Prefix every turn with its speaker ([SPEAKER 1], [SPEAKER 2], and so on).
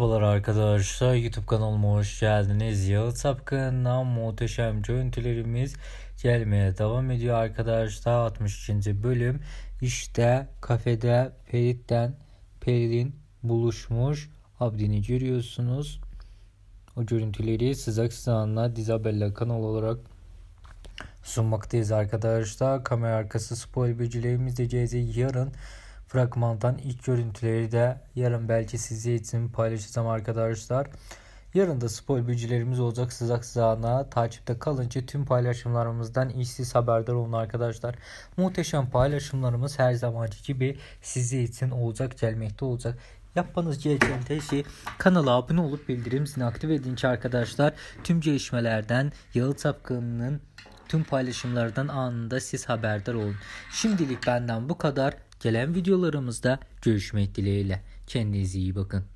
[SPEAKER 1] Merhabalar arkadaşlar YouTube kanalıma hoş geldiniz. Yalı Sapkın'dan muhteşem görüntülerimiz gelmeye devam ediyor arkadaşlar. 62. bölüm işte kafede Ferit'ten Peri'nin buluşmuş Abdin'i görüyorsunuz. O görüntüleri sıcak sınavına Dizabella kanal olarak sunmaktayız arkadaşlar. Kamera arkası spoiler bilgilerimiz de yarın Fragmandan ilk görüntüleri de yarın belki sizi için paylaşacağım arkadaşlar. Yarın da spor bilgilerimiz olacak sızak sıcağına. Takipte kalınca tüm paylaşımlarımızdan işsiz haberdar olun arkadaşlar. Muhteşem paylaşımlarımız her zamanki gibi sizi için olacak, gelmekte olacak. Yapmanız gereken tek şey kanala abone olup bildirim zilini aktif edin ki arkadaşlar tüm gelişmelerden Yalı Tapkanı'nın Tüm paylaşımlardan anında siz haberdar olun. Şimdilik benden bu kadar. Gelen videolarımızda görüşmek dileğiyle. Kendinize iyi bakın.